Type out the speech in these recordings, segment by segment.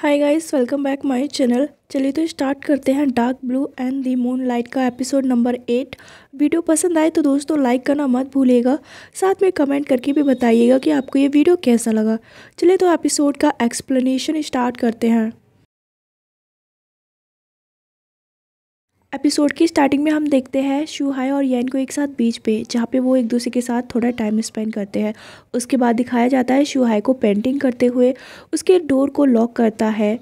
hi guys welcome back my channel चलिए तो start करते हैं dark blue and the moon light का एपिसोड नंबर एट वीडियो पसंद आए तो दोस्तों लाइक करना मत भूलिएगा साथ में कमेंट करके भी बताइएगा कि आपको ये वीडियो कैसा लगा चलिए तो एपिसोड का एक्सप्लेनेशन स्टार्ट करते हैं एपिसोड की स्टार्टिंग में हम देखते हैं शुहाई और यैन को एक साथ बीच पे जहाँ पे वो एक दूसरे के साथ थोड़ा टाइम स्पेंड करते हैं उसके बाद दिखाया जाता है शुहाई को पेंटिंग करते हुए उसके डोर को लॉक करता है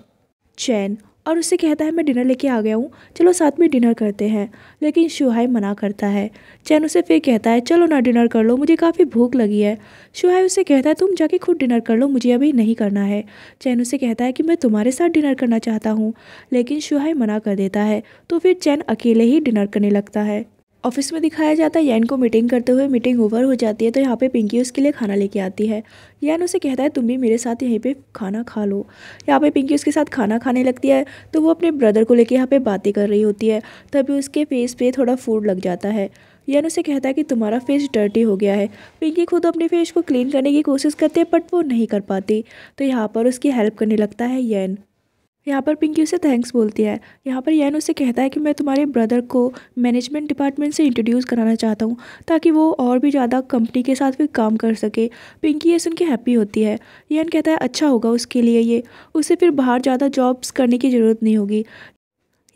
चैन और उससे कहता है मैं डिनर लेके आ गया हूँ चलो साथ में डिनर करते हैं लेकिन शुहाई मना करता है चैन उसे फिर कहता है चलो ना डिनर कर लो मुझे काफ़ी भूख लगी है शुहाई उसे कहता है तुम जाके खुद डिनर कर लो मुझे अभी नहीं करना है चैन उसे कहता है कि मैं तुम्हारे साथ डिनर करना चाहता हूँ लेकिन शुहाई मना कर देता है तो फिर चैन अकेले ही डिनर करने लगता है ऑफिस में दिखाया जाता है यैन को मीटिंग करते हुए मीटिंग ओवर हो जाती है तो यहाँ पे पिंकी उसके लिए खाना लेके आती है यैन उसे कहता है तुम भी मेरे साथ यहीं पे खाना खा लो यहाँ पे पिंकी उसके साथ खाना खाने लगती है तो वो अपने ब्रदर को लेके यहाँ पे बातें कर रही होती है तभी उसके फेस पे थोड़ा फूड लग जाता है यैन उसे कहता है कि तुम्हारा फेस डर्टी हो गया है पिंकी खुद अपने फेस को क्लीन करने की कोशिश करती है बट वो नहीं कर पाती तो यहाँ पर उसकी हेल्प करने लगता है यन यहाँ पर पिंकी उसे थैंक्स बोलती है यहाँ पर यैन उसे कहता है कि मैं तुम्हारे ब्रदर को मैनेजमेंट डिपार्टमेंट से इंट्रोड्यूस कराना चाहता हूँ ताकि वो और भी ज़्यादा कंपनी के साथ भी काम कर सके पिंकी ये सुन के हैप्पी होती है यैन कहता है अच्छा होगा उसके लिए ये उसे फिर बाहर ज़्यादा जॉब्स करने की ज़रूरत नहीं होगी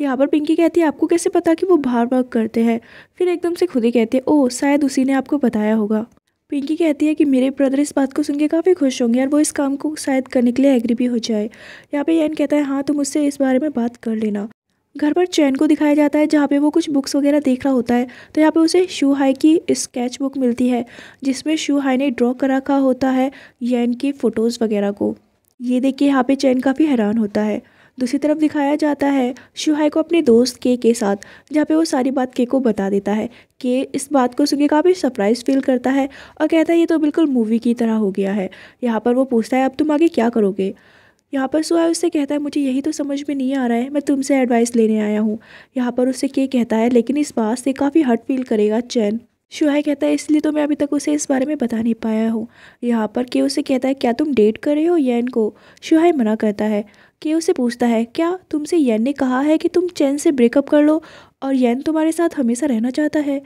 यहाँ पर पिंकी कहती है आपको कैसे पता कि वो बाहर वर्क करते हैं फिर एकदम से खुद ही कहती है ओह शायद उसी ने आपको बताया होगा पिंकी कहती है कि मेरे ब्रदर इस बात को सुन के काफ़ी खुश होंगे और वो इस काम को शायद करने के लिए एग्री भी हो जाए यहाँ पे यैन कहता है हाँ तुम तो मुझसे इस बारे में बात कर लेना घर पर चैन को दिखाया जाता है जहाँ पे वो कुछ बुक्स वगैरह देख रहा होता है तो यहाँ पे उसे शू हाई की स्केच बुक मिलती है जिसमें शू हाई ने ड्रॉ कर रखा होता है यैन की फ़ोटोज़ वगैरह को ये देख के यहाँ पर चैन काफ़ी हैरान होता है दूसरी तरफ दिखाया जाता है शुहाई को अपने दोस्त के के साथ जहाँ पे वो सारी बात के को बता देता है के इस बात को के काफ़ी सरप्राइज फील करता है और कहता है ये तो बिल्कुल मूवी की तरह हो गया है यहाँ पर वो पूछता है अब तुम आगे क्या करोगे यहाँ पर सुहाई उससे कहता है मुझे यही तो समझ में नहीं आ रहा है मैं तुमसे एडवाइस लेने आया हूँ यहाँ पर उससे के कहता है लेकिन इस बात से काफ़ी हर्ट फील करेगा चैन शुहाई कहता है इसलिए तो मैं अभी तक उसे इस बारे में बता नहीं पाया हूँ यहाँ पर के उसे कहता है क्या तुम डेट कर रहे हो यैन को शुहाई मना करता है के उसे पूछता है क्या तुमसे यन ने कहा है कि तुम चैन से ब्रेकअप कर लो और यैन तुम्हारे साथ हमेशा रहना चाहता है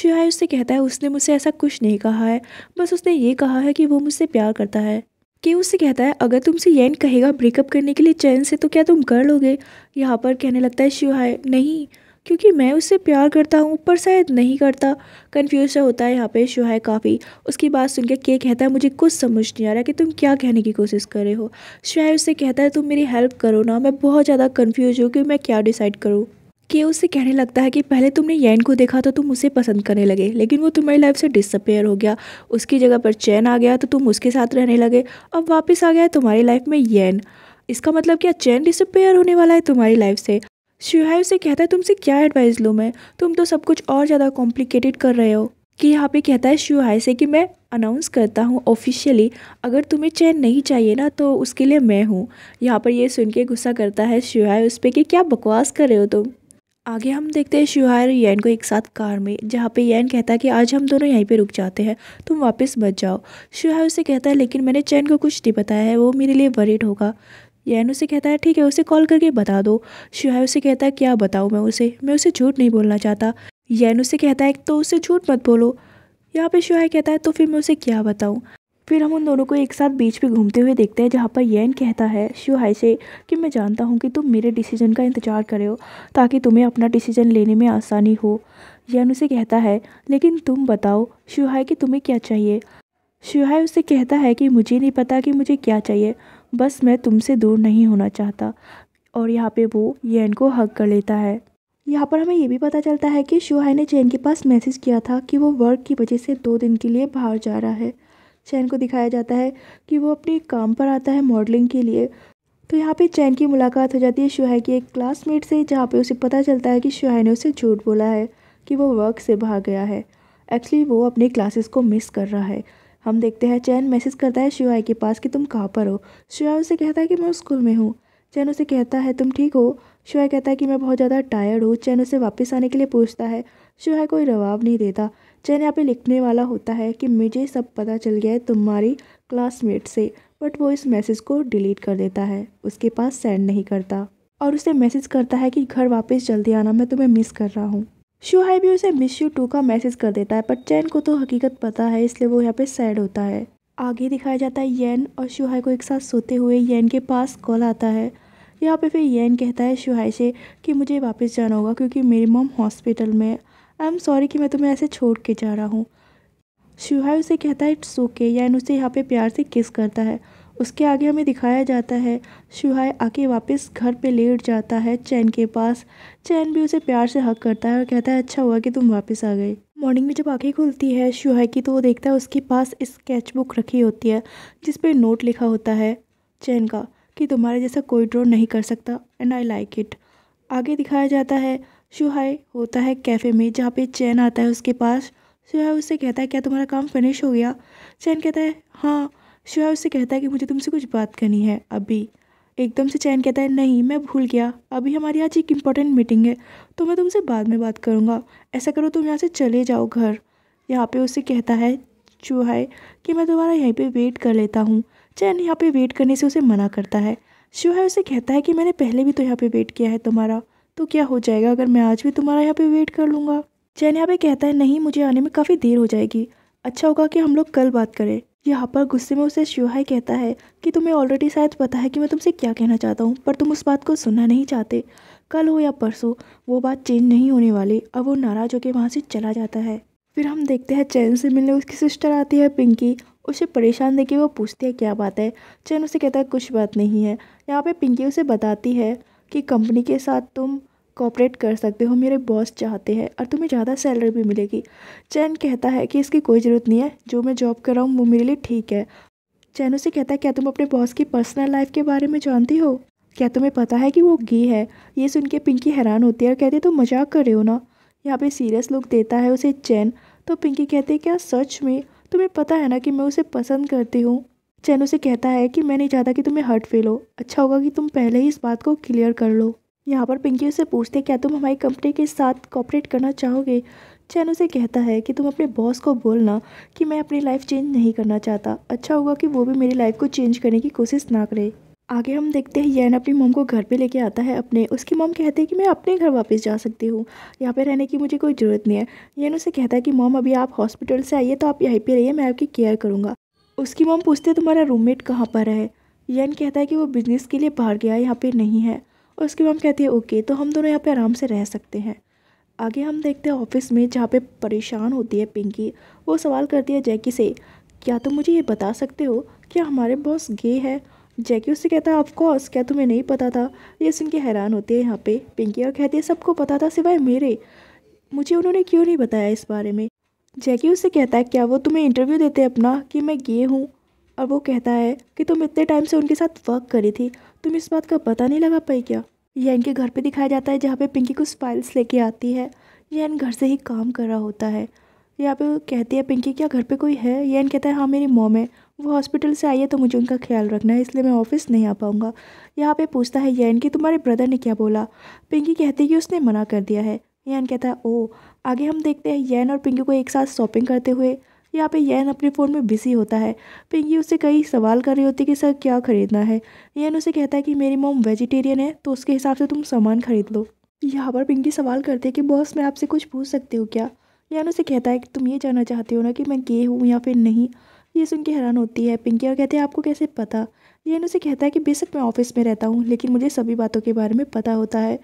शुहाई उससे कहता है उसने मुझसे ऐसा कुछ नहीं कहा है बस उसने ये कहा है कि वो मुझसे प्यार करता है के उससे कहता है अगर तुमसे यन कहेगा ब्रेकअप करने के लिए चैन से तो क्या तुम कर लोगे यहाँ पर कहने लगता है शुहाई नहीं क्योंकि मैं उससे प्यार करता हूँ पर शायद नहीं करता कन्फ्यूज होता है यहाँ पे शुहाय काफ़ी उसकी बात सुनकर के कहता है मुझे कुछ समझ नहीं आ रहा कि तुम क्या कहने की कोशिश कर रहे हो शुहाय उससे कहता है तुम मेरी हेल्प करो ना मैं बहुत ज़्यादा कन्फ्यूज हूँ कि मैं क्या डिसाइड करूँ के उससे कहने लगता है कि पहले तुमने यैन को देखा तो तुम उसे पसंद करने लगे लेकिन वो तुम्हारी लाइफ से डिसअपेयर हो गया उसकी जगह पर चैन आ गया तो तुम उसके साथ रहने लगे अब वापस आ गया तुम्हारी लाइफ में यैन इसका मतलब क्या चैन डिसअपेयर होने वाला है तुम्हारी लाइफ से शिहाय उसे कहता है तुमसे क्या एडवाइस लूँ मैं तुम तो सब कुछ और ज़्यादा कॉम्प्लिकेटेड कर रहे हो कि यहाँ पे कहता है शिहाय से कि मैं अनाउंस करता हूँ ऑफिशियली अगर तुम्हें चैन नहीं चाहिए ना तो उसके लिए मैं हूँ यहाँ पर ये सुन के गुस्सा करता है शिहाय उस पर कि क्या बकवास कर रहे हो तुम आगे हम देखते हैं शिहाय और यैन को एक साथ कार में जहाँ पे यैन कहता है कि आज हम दोनों यहीं पे रुक जाते हैं तुम वापस बच जाओ शिहाय उसे कहता है लेकिन मैंने चैन को कुछ नहीं बताया है वो मेरे लिए वरीड होगा यैन उसे कहता है ठीक है उसे कॉल करके बता दो शिहाय उसे कहता है क्या बताऊँ मैं उसे मैं उसे झूठ नहीं बोलना चाहता यैन उसे कहता है तो उसे झूठ मत बोलो यहाँ पे शिहाय कहता है तो फिर मैं उसे क्या बताऊँ फिर हम उन दोनों को एक साथ बीच पे घूमते हुए देखते हैं जहाँ पर यैन कहता है शिहाय से कि मैं जानता हूँ कि तुम मेरे डिसीजन का इंतज़ार रहे हो ताकि तुम्हें अपना डिसीजन लेने में आसानी हो यैन उसे कहता है लेकिन तुम बताओ शिहाय कि तुम्हें क्या चाहिए शिहाय उसे कहता है कि मुझे नहीं पता कि मुझे क्या चाहिए बस मैं तुमसे दूर नहीं होना चाहता और यहाँ पे वो येन को हक कर लेता है यहाँ पर हमें ये भी पता चलता है कि शुहाई ने चैन के पास मैसेज किया था कि वो वर्क की वजह से दो दिन के लिए बाहर जा रहा है चैन को दिखाया जाता है कि वो अपने काम पर आता है मॉडलिंग के लिए तो यहाँ पे चैन की मुलाकात हो जाती है शुहाई की एक क्लासमेट से जहाँ पे उसे पता चलता है कि शुहाई ने उसे झूठ बोला है कि वो वर्क से भाग गया है एक्चुअली वो अपने क्लासेस को मिस कर रहा है हम देखते हैं चैन मैसेज करता है शिवाय के पास कि तुम कहाँ पर हो शिवाय उसे कहता है कि मैं स्कूल में हूँ चैन उसे कहता है तुम ठीक हो शिवाय कहता है कि मैं बहुत ज़्यादा टायर्ड हूँ चैन उसे वापस आने के लिए पूछता है शिवाय कोई जवाब नहीं देता चैन यहाँ पे लिखने वाला होता है कि मुझे सब पता चल गया है तुम्हारी क्लासमेट से बट वो इस मैसेज को डिलीट कर देता है उसके पास सेंड नहीं करता और उसे मैसेज करता है कि घर वापस जल्दी आना मैं तुम्हें मिस कर रहा हूँ हाई भी उसे मिस यू टू का मैसेज कर देता है पर चैन को तो हकीकत पता है इसलिए वो यहाँ पे सैड होता है आगे दिखाया जाता है येन और शुहाई को एक साथ सोते हुए येन के पास कॉल आता है यहाँ पे फिर येन कहता है शुहाई से कि मुझे वापस जाना होगा क्योंकि मेरी मॉम हॉस्पिटल में आई एम सॉरी कि मैं तुम्हें ऐसे छोड़ के जा रहा हूँ शुहाई उसे कहता है इट्स ओके येन उसे यहाँ पे प्यार से किस करता है उसके आगे हमें दिखाया जाता है शुहाय आके वापस घर पे लेट जाता है चैन के पास चैन भी उसे प्यार से हक करता है और कहता है अच्छा हुआ कि तुम वापस आ गए मॉर्निंग में जब आँखें खुलती है शुहाय की तो वो देखता है उसके पास स्केच बुक रखी होती है जिस पर नोट लिखा होता है चैन का कि तुम्हारे जैसा कोई ड्रॉ नहीं कर सकता एंड आई लाइक इट आगे दिखाया जाता है शुहाय होता है कैफ़े में जहाँ पे चैन आता है उसके पास शुहाय उससे कहता है क्या तुम्हारा काम फिनिश हो गया चैन कहता है हाँ शिवा उससे कहता है कि मुझे तुमसे कुछ बात करनी है अभी एकदम से चैन कहता है नहीं मैं भूल गया अभी हमारी आज एक इम्पॉर्टेंट मीटिंग है तो मैं तुमसे बाद में बात करूँगा ऐसा करो तुम यहाँ से चले जाओ घर यहाँ पे उसे कहता है चूहे कि मैं दोबारा यहीं पे वेट कर लेता हूँ चैन यहाँ पे वेट करने से उसे मना करता है शिवाय उसे कहता है कि मैंने पहले भी तो यहाँ पर वेट किया है तुम्हारा तो क्या हो जाएगा अगर मैं आज भी तुम्हारा यहाँ पर वेट कर लूँगा चैन यहाँ पर कहता है नहीं मुझे आने में काफ़ी देर हो जाएगी अच्छा होगा कि हम लोग कल बात करें यहाँ पर गुस्से में उसे शिवहाई कहता है कि तुम्हें ऑलरेडी शायद पता है कि मैं तुमसे क्या कहना चाहता हूँ पर तुम उस बात को सुनना नहीं चाहते कल हो या परसों वो बात चेंज नहीं होने वाली अब वो नाराज़ होकर वहाँ से चला जाता है फिर हम देखते हैं चैन से मिलने उसकी सिस्टर आती है पिंकी उसे परेशान देखे वो पूछती है क्या बात है चैन उसे कहता है कुछ बात नहीं है यहाँ पर पिंकी उसे बताती है कि कंपनी के साथ तुम कॉपरेट कर सकते हो मेरे बॉस चाहते हैं और तुम्हें ज़्यादा सैलरी भी मिलेगी चैन कहता है कि इसकी कोई ज़रूरत नहीं है जो मैं जॉब कर रहा हूँ वो मेरे लिए ठीक है चैन उसे कहता है क्या तुम अपने बॉस की पर्सनल लाइफ के बारे में जानती हो क्या तुम्हें पता है कि वो गे है ये सुन के पिंकी हैरान होती है और कहती है तुम मजाक कर रहे हो ना यहाँ पे सीरियस लुक देता है उसे चैन तो पिंकी कहती है क्या सच में तुम्हें पता है ना कि मैं उसे पसंद करती हूँ चैन उसे कहता है कि मैं नहीं चाहता कि तुम्हें हर्ट फील हो अच्छा होगा कि तुम पहले ही इस बात को क्लियर कर लो यहाँ पर पिंकी उसे पूछते क्या तुम हमारी कंपनी के साथ कॉपरेट करना चाहोगे चैन उसे कहता है कि तुम अपने बॉस को बोलना कि मैं अपनी लाइफ चेंज नहीं करना चाहता अच्छा होगा कि वो भी मेरी लाइफ को चेंज करने की कोशिश ना करे आगे हम देखते हैं यैन अपनी मम को घर पे लेके आता है अपने उसकी मम कहते हैं कि मैं अपने घर वापस जा सकती हूँ यहाँ पे रहने की मुझे कोई ज़रूरत नहीं है यैन उसे कहता है कि मम अभी आप हॉस्पिटल से आइए तो आप यहीं पे रहिए मैं आपकी केयर करूँगा उसकी मम पूछते तुम्हारा रूममेट कहाँ पर है यैन कहता है कि वो बिज़नेस के लिए बाहर गया यहाँ पर नहीं है और उसकी मम कहती है ओके तो हम दोनों यहाँ पे आराम से रह सकते हैं आगे हम देखते हैं ऑफिस में जहाँ पे परेशान होती है पिंकी वो सवाल करती है जैकी से क्या तुम तो मुझे ये बता सकते हो क्या हमारे बॉस गे है जैकी उससे कहता है ऑफकोर्स क्या तुम्हें नहीं पता था ये सुन के हैरान होती है यहाँ पर पिंकी और कहती है सबको पता था सिवाय मेरे मुझे उन्होंने क्यों नहीं बताया इस बारे में जैकी उससे कहता है क्या वो तुम्हें इंटरव्यू देते अपना कि मैं गे हूँ और वो कहता है कि तुम इतने टाइम से उनके साथ वर्क करी थी तुम इस बात का पता नहीं लगा पाई क्या यह इनके घर पे दिखाया जाता है जहाँ पे पिंकी कुछ फाइल्स लेके आती है यह घर से ही काम कर रहा होता है यहाँ पे कहती है पिंकी क्या घर पे कोई है यैन कहता है हाँ मेरी मॉम है वो हॉस्पिटल से आई है तो मुझे उनका ख्याल रखना है इसलिए मैं ऑफिस नहीं आ पाऊँगा यहाँ पे पूछता है यैन कि तुम्हारे ब्रदर ने क्या बोला पिंकी कहती है कि उसने मना कर दिया है यैन कहता है ओ आगे हम देखते हैं यैन और पिंकी को एक साथ शॉपिंग करते हुए यहाँ पे यैन अपने फ़ोन में बिजी होता है पिंकी उससे कई सवाल कर रही होती है कि सर क्या ख़रीदना है यैन उसे कहता है कि मेरी मोम वेजिटेरियन है तो उसके हिसाब से तुम सामान ख़रीद लो यहाँ पर पिंकी सवाल करते हैं कि बॉस मैं आपसे कुछ पूछ सकती हूँ क्या यान उसे कहता है कि तुम ये जानना चाहते हो ना कि मैं गे हूँ या फिर नहीं ये सुन के हैरान होती है पिंकी और कहते हैं आपको कैसे पता यान उसे कहता है कि बेशक मैं ऑफिस में रहता हूँ लेकिन मुझे सभी बातों के बारे में पता होता है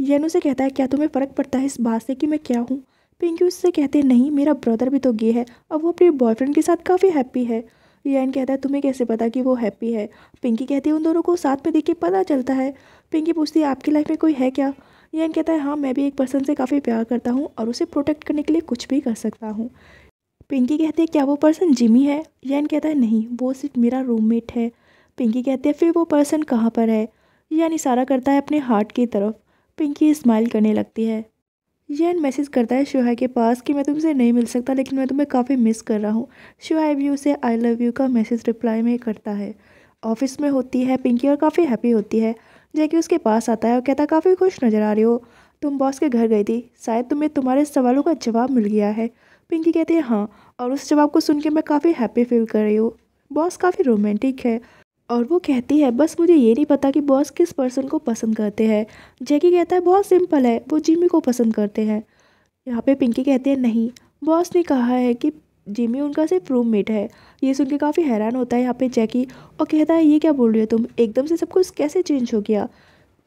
यान उसे कहता है क्या तुम्हें फ़र्क पड़ता है इस बात से कि मैं क्या हूँ पिंकी उससे कहते नहीं मेरा ब्रदर भी तो गे है और वो अपने बॉयफ्रेंड के साथ काफ़ी हैप्पी है रियान कहता है तुम्हें कैसे पता कि वो हैप्पी है पिंकी कहती है उन दोनों को साथ में देख के पता चलता है पिंकी पूछती है आपकी लाइफ में कोई है क्या रियान कहता है हाँ मैं भी एक पर्सन से काफ़ी प्यार करता हूँ और उसे प्रोटेक्ट करने के लिए कुछ भी कर सकता हूँ पिंकी कहती है क्या वो पर्सन जिमी है रियान कहता है नहीं वो सिर्फ मेरा रूममेट है पिंकी कहती है फिर वो पर्सन कहाँ पर है रियान इशारा करता है अपने हार्ट की तरफ पिंकी स्माइल करने लगती है जैन मैसेज करता है शुहा के पास कि मैं तुमसे नहीं मिल सकता लेकिन मैं तुम्हें काफ़ी मिस कर रहा हूँ शुहा भी उसे आई लव यू का मैसेज रिप्लाई में करता है ऑफिस में होती है पिंकी और काफ़ी हैप्पी होती है जैकी उसके पास आता है और कहता है काफ़ी खुश नज़र आ रही हो तुम बॉस के घर गई थी शायद तुम्हें तुम्हारे सवालों का जवाब मिल गया है पिंकी कहती है हाँ और उस जवाब को सुन के मैं काफ़ी हैप्पी फील कर रही हूँ बॉस काफ़ी रोमांटिक है और वो कहती है बस मुझे ये नहीं पता कि बॉस किस पर्सन को पसंद करते हैं जैकी कहता है बहुत सिंपल है वो जिमी को पसंद करते हैं यहाँ पे पिंकी कहते हैं नहीं बॉस ने कहा है कि जिमी उनका सिर्फ रूम मेट है ये सुन के काफ़ी हैरान होता है यहाँ पे जैकी और कहता है ये क्या बोल रहे हो तुम एकदम से सब कुछ कैसे चेंज हो गया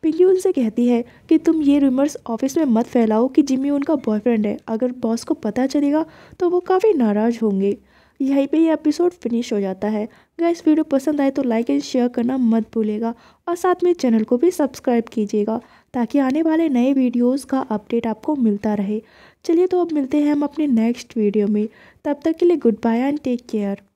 पिंकी उनसे कहती है कि तुम ये रूमर्स ऑफिस में मत फैलाओ कि जिमी उनका बॉयफ्रेंड है अगर बॉस को पता चलेगा तो वो काफ़ी नाराज़ होंगे यहीं पे ये एपिसोड फिनिश हो जाता है अगर इस वीडियो पसंद आए तो लाइक एंड शेयर करना मत भूलेगा और साथ में चैनल को भी सब्सक्राइब कीजिएगा ताकि आने वाले नए वीडियोस का अपडेट आपको मिलता रहे चलिए तो अब मिलते हैं हम अपने नेक्स्ट वीडियो में तब तक के लिए good bye and take care